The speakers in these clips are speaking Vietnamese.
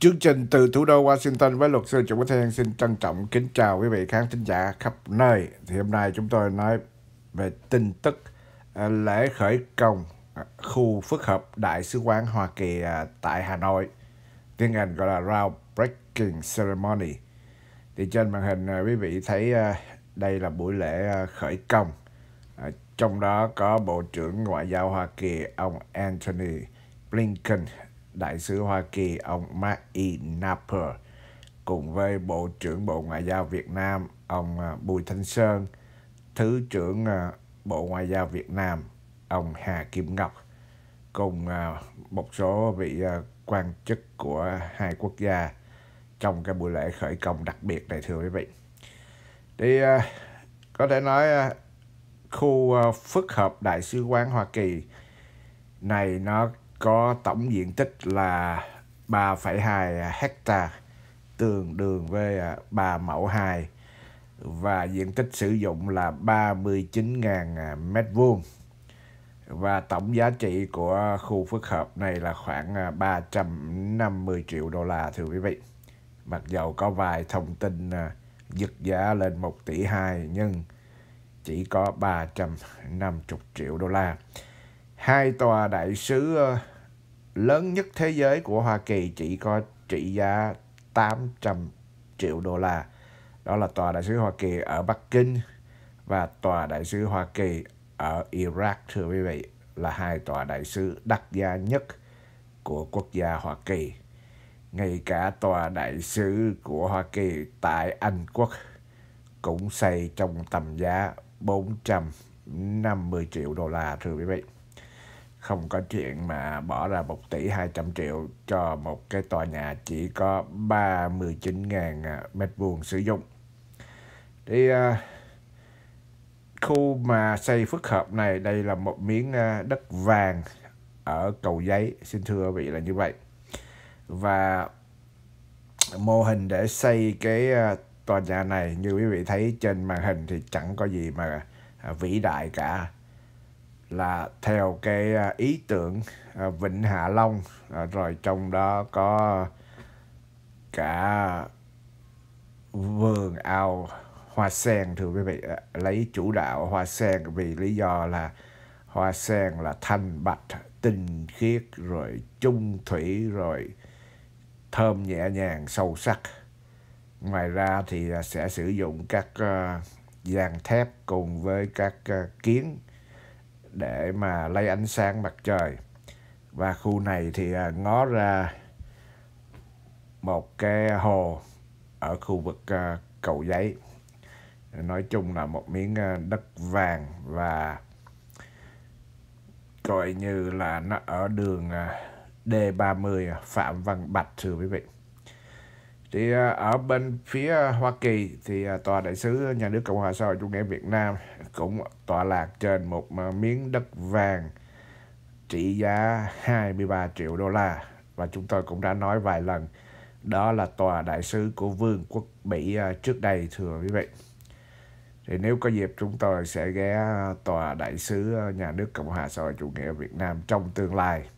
Chương trình từ thủ đô Washington với luật sư Trần Quốc Thiên xin trân trọng kính chào quý vị khán thính giả khắp nơi. Thì hôm nay chúng tôi nói về tin tức à, lễ khởi công à, khu phức hợp Đại sứ quán Hoa Kỳ à, tại Hà Nội. Tiếng Anh gọi là Groundbreaking Ceremony. Thì trên màn hình quý vị thấy đây là buổi lễ khởi công. Trong đó có Bộ trưởng Ngoại giao Hoa Kỳ ông Anthony Blinken Đại sứ Hoa Kỳ ông Mark E. Napper cùng với Bộ trưởng Bộ Ngoại giao Việt Nam ông à, Bùi Thanh Sơn, Thứ trưởng à, Bộ Ngoại giao Việt Nam ông Hà Kim Ngọc cùng à, một số vị quan chức của hai quốc gia trong cái buổi lễ khởi công đặc biệt này thưa quý vị. Thì có thể nói khu phức hợp đại sứ quán Hoa Kỳ này nó có tổng diện tích là 3,2 à, hecta tương đương với 3 à, mẫu 2 và diện tích sử dụng là 39.000 à, mét vuông và tổng giá trị của khu phức hợp này là khoảng 350 triệu đô la thưa quý vị. Mặc dầu có vài thông tin giật giá lên 1 tỷ 2 nhưng chỉ có 350 triệu đô la hai tòa đại sứ ờ, lớn nhất thế giới của Hoa Kỳ chỉ có trị giá 800 triệu đô la. Đó là tòa đại sứ Hoa Kỳ ở Bắc Kinh và tòa đại sứ Hoa Kỳ ở Iraq thưa quý vị là hai tòa đại sứ đắt giá nhất của quốc gia Hoa Kỳ. Ngay cả tòa đại sứ của Hoa Kỳ tại Anh Quốc cũng xây trong tầm giá 450 triệu đô la thưa quý vị không có chuyện mà bỏ ra 1 tỷ 200 triệu cho một cái tòa nhà chỉ có 39.000 à, mét vuông sử dụng. Thì uh, khu mà xây phức hợp này, đây là một miếng à, đất vàng ở cầu giấy, xin thưa vị là như vậy. Và mô hình để xây cái tòa nhà này như quý vị thấy trên màn hình thì chẳng có gì mà vĩ đại cả là theo cái à, ý tưởng à, Vịnh Hạ Long à, rồi trong đó có cả vườn ao hoa sen thưa quý vị lấy chủ đạo hoa sen vì lý do là hoa sen là thanh bạch tinh khiết rồi chung thủy rồi thơm nhẹ nhàng sâu sắc ngoài ra thì sẽ sử dụng các uh, dàn thép cùng với các kiến để mà lấy ánh sáng mặt trời và khu này thì à, ngó ra một cái hồ ở khu vực à, cầu giấy nói chung là một miếng à, đất vàng và coi như là nó ở đường D30 Phạm Văn Bạch thưa quý vị thì à, ở bên phía Hoa Kỳ thì à, tòa đại sứ nhà nước Cộng hòa xã hội chủ nghĩa Việt Nam cũng tọa lạc trên một à, miếng đất vàng trị giá 23 triệu đô la và chúng tôi cũng đã nói vài lần đó là tòa đại sứ của Vương quốc Mỹ trước đây thưa quý vị. Thì nếu có dịp chúng tôi sẽ ghé tòa đại sứ nhà nước Cộng hòa xã hội chủ nghĩa Việt Nam trong tương lai.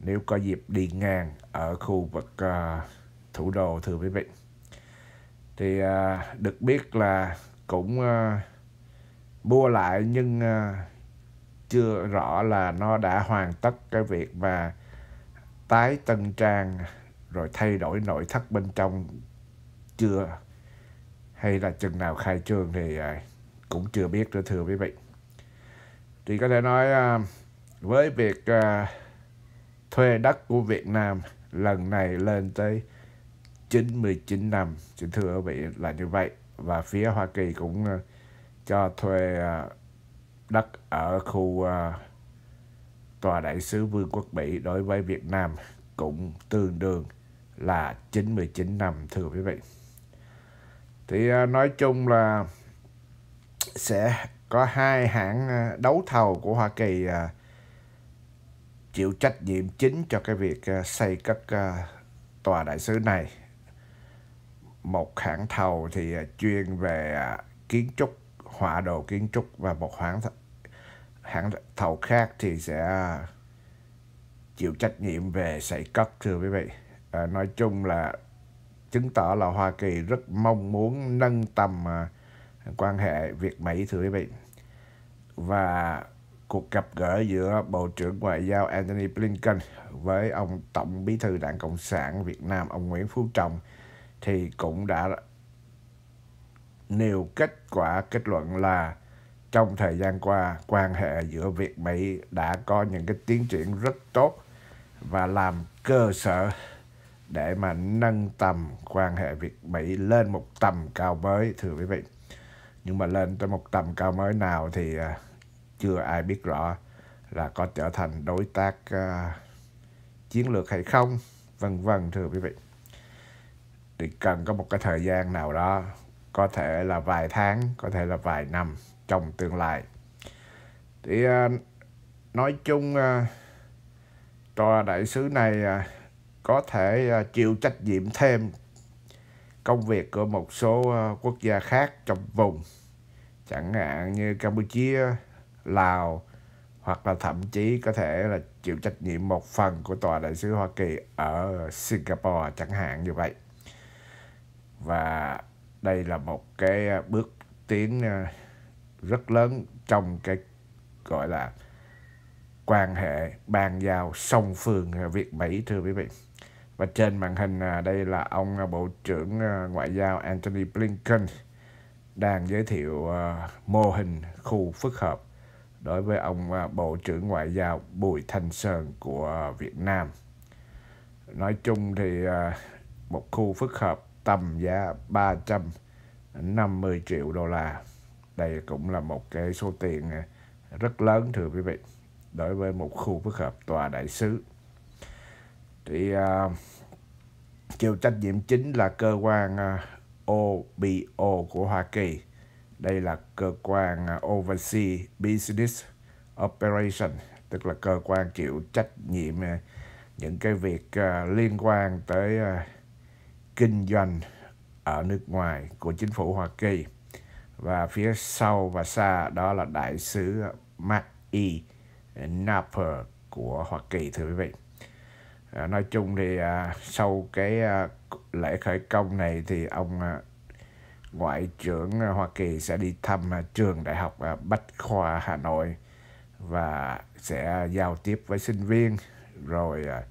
Nếu có dịp đi ngang ở khu vực uh, thủ đô thưa quý vị thì à, được biết là cũng à, mua lại nhưng à, chưa rõ là nó đã hoàn tất cái việc mà tái tân trang rồi thay đổi nội thất bên trong chưa hay là chừng nào khai trương thì à, cũng chưa biết nữa thưa quý vị thì có thể nói à, với việc à, thuê đất của Việt Nam lần này lên tới 99 năm xin thưa quý vị là như vậy và phía Hoa Kỳ cũng ờ, cho thuê ờ, đất ở khu ờ, tòa đại sứ Vương quốc Mỹ đối với Việt Nam cũng tương đương là 99 năm thưa quý vị. Thì nói chung là sẽ có hai hãng đấu thầu của Hoa Kỳ chịu trách nhiệm chính cho cái việc xây các tòa đại sứ này một hãng thầu thì à, chuyên về à, kiến trúc họa đồ kiến trúc và một hãng hãng thầu khác thì sẽ à, chịu trách nhiệm về xây cất thưa quý vị à, nói chung là chứng tỏ là Hoa Kỳ rất mong muốn nâng tầm quan hệ Việt Mỹ thưa quý vị và cuộc gặp gỡ giữa Bộ trưởng Ngoại giao Anthony Blinken với ông Tổng Bí thư Đảng Cộng sản Việt Nam ông Nguyễn Phú Trọng thì cũng đã nêu kết quả kết luận là trong thời gian qua quan hệ giữa Việt Mỹ đã có những cái tiến triển rất tốt và làm cơ sở để mà nâng tầm quan hệ Việt Mỹ lên một tầm cao mới thưa quý vị. Nhưng mà lên tới một tầm cao mới nào thì à, chưa ai biết rõ là có trở thành đối tác uh, chiến lược hay không, vân vân thưa quý vị thì cần có một cái thời gian nào đó có thể là vài tháng có thể là vài năm trong tương lai thì ờ, nói chung ờ, tòa đại sứ này ờ, có thể chịu trách nhiệm thêm công việc của một số quốc gia khác trong vùng chẳng hạn như campuchia lào hoặc là thậm chí có thể là chịu trách nhiệm một phần của tòa đại sứ hoa kỳ ở singapore chẳng hạn như vậy và đây là một cái à, bước tiến à, rất lớn trong cái gọi là quan hệ bàn giao song phương à, Việt Mỹ thưa quý vị. Và trên màn hình đây là ông Bộ trưởng Ngoại giao Anthony Blinken đang giới thiệu mô hình khu phức hợp đối với ông Bộ trưởng Ngoại giao Bùi Thanh Sơn của Việt Nam. Nói chung thì một khu phức hợp tầm giá 350 triệu đô la. Đây cũng là một cái số tiền à, rất lớn thưa quý vị đối với một khu phức hợp tòa đại sứ. Thì uh, chịu trách nhiệm chính là cơ quan uh, à, OBO của Hoa Kỳ. Đây là cơ quan uh, Overseas Business Operation, tức là cơ quan chịu trách nhiệm uh, những cái việc uh, liên quan tới uh, kinh doanh ở nước ngoài của chính phủ Hoa Kỳ và phía sau và xa đó là đại sứ Mark E. Napper của Hoa Kỳ thưa quý vị. À, nói chung thì à, sau cái à, lễ khởi công này thì ông à, ngoại trưởng Hoa Kỳ sẽ đi thăm à, trường đại học à, Bách khoa Hà Nội và sẽ giao tiếp với sinh viên rồi à,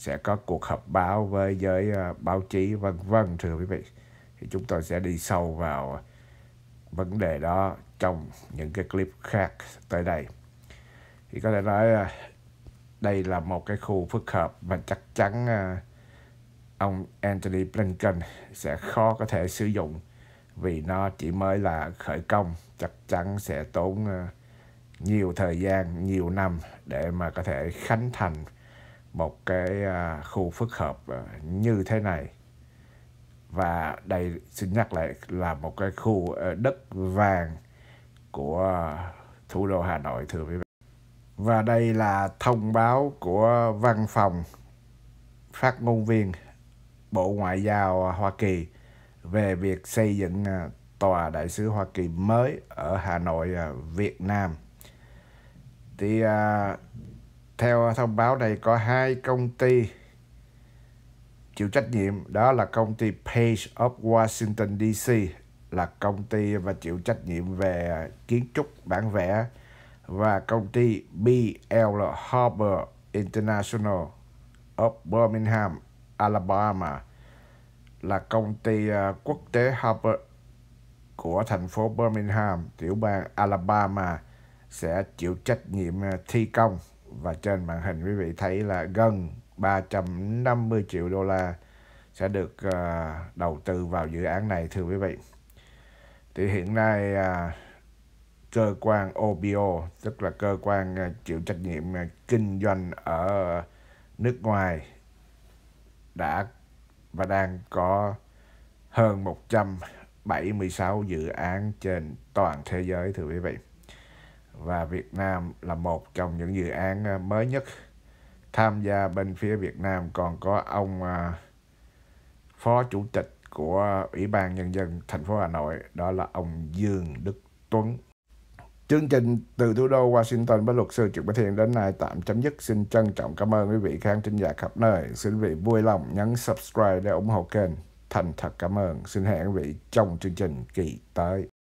sẽ có cuộc họp báo với giới ờ, báo chí vân vân thưa quý vị thì chúng tôi sẽ đi sâu vào vấn đề đó trong những cái clip khác tới đây thì có thể nói ờ, đây là một cái khu phức hợp và chắc chắn ờ, ông Anthony Blinken sẽ khó có thể sử dụng vì nó chỉ mới là khởi công chắc chắn sẽ tốn nhiều thời gian nhiều năm để mà có thể khánh thành một cái à, khu phức hợp à, như thế này và đây xin nhắc lại là một cái khu à, đất vàng của thủ đô Hà Nội thưa quý vị và đây là thông báo của văn phòng phát ngôn viên Bộ Ngoại giao Hoa Kỳ về việc xây dựng tòa đại sứ Hoa Kỳ mới ở Hà Nội, Việt Nam. Thì theo thông báo này có hai công ty chịu trách nhiệm đó là công ty Page of Washington DC là công ty và chịu trách nhiệm về kiến trúc bản vẽ và công ty BL Harbor International of Birmingham, Alabama là công ty à, quốc tế Harbor của thành phố Birmingham, tiểu bang Alabama sẽ chịu trách nhiệm à, thi công và trên màn hình quý vị thấy là gần 350 triệu đô la sẽ được uh, đầu tư vào dự án này thưa quý vị. Thì hiện nay uh, cơ quan OBO tức là cơ quan uh, chịu trách nhiệm uh, kinh doanh ở nước ngoài đã và đang có hơn 176 dự án trên toàn thế giới thưa quý vị và Việt Nam là một trong những dự án ờ, mới nhất tham gia bên phía Việt Nam còn có ông ờ, phó chủ tịch của Ủy ban Nhân dân thành phố Hà Nội đó là ông Dương Đức Tuấn. Chương trình từ thủ đô Washington với luật sư Trịnh Bá Thiện đến nay tạm chấm dứt. Xin trân trọng cảm ơn quý vị khán thính giả khắp nơi. Xin quý vị vui lòng nhấn subscribe để ủng hộ kênh. Thành thật cảm ơn. Xin hẹn quý vị trong chương trình kỳ tới.